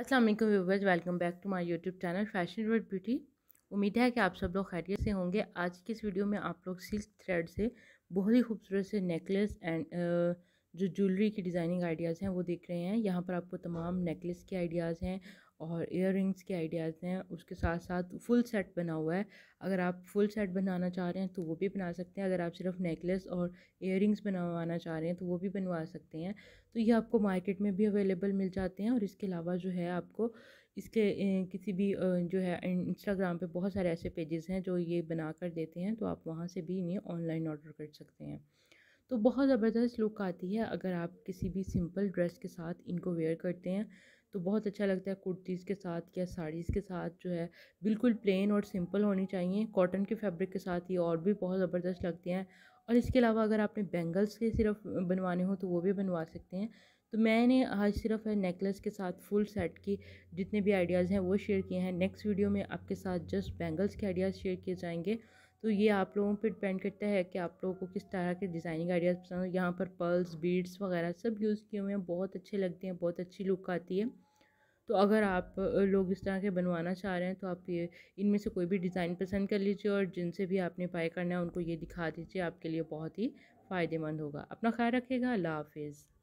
अस्सलाम वालेकुम viewers welcome back to my YouTube channel fashion world beauty उम्मीद है कि आप सब लोग खैरियत से होंगे आज की इस वीडियो में आप लोग सिल्क थ्रेड से बहुत ही खूबसूरत से नेकलेस एंड जो ज्वेलरी की डिज़ाइनिंग आइडियाज़ हैं वो देख रहे हैं यहाँ पर आपको तमाम नेकलेस के आइडियाज़ हैं और इयर के आइडियाज़ हैं उसके साथ साथ फुल सेट बना हुआ है अगर आप फुल सेट बनाना चाह रहे हैं तो वो भी बना सकते हैं अगर आप सिर्फ नेकलेस और इयर बनवाना चाह रहे हैं तो वो भी बनवा सकते हैं तो ये आपको मार्केट में भी अवेलेबल मिल जाते हैं और इसके अलावा जो है आपको इसके किसी भी जो है इंस्टाग्राम पे बहुत सारे ऐसे पेजेस हैं जो ये बना कर देते हैं तो आप वहाँ से भी इन्हें ऑनलाइन ऑर्डर कर सकते हैं तो बहुत ज़बरदस्त लुक आती है अगर आप किसी भी सिंपल ड्रेस के साथ इनको वेयर करते हैं तो बहुत अच्छा लगता है कुर्तीज़ के साथ या साड़ीज़ के साथ जो है बिल्कुल प्लेन और सिंपल होनी चाहिए कॉटन के फैब्रिक के साथ ये और भी बहुत ज़बरदस्त लगते हैं और इसके अलावा अगर आपने बैंगल्स के सिर्फ बनवाने हो तो वो भी बनवा सकते हैं तो मैंने आज सिर्फ नेकलेस के साथ फुल सेट की जितने भी आइडियाज़ हैं वो शेयर किए हैं नेक्स्ट वीडियो में आपके साथ जस्ट बैंगल्स के आइडियाज़ शेयर किए जाएंगे तो ये आप लोगों पे डिपेंड करता है कि आप लोगों को किस तरह के डिज़ाइनिंग आइडियाज़ पसंद हो यहाँ पर पर्ल्स बीड्स वगैरह सब यूज़ किए हुए हैं बहुत अच्छे लगते हैं बहुत अच्छी लुक आती है तो अगर आप लोग इस तरह के बनवाना चाह रहे हैं तो आप ये इनमें से कोई भी डिज़ाइन पसंद कर लीजिए और जिनसे भी आपने बाई करना है उनको ये दिखा दीजिए आपके लिए बहुत ही फ़ायदेमंद होगा अपना ख्याल रखिएगा अल्लाह हाफिज़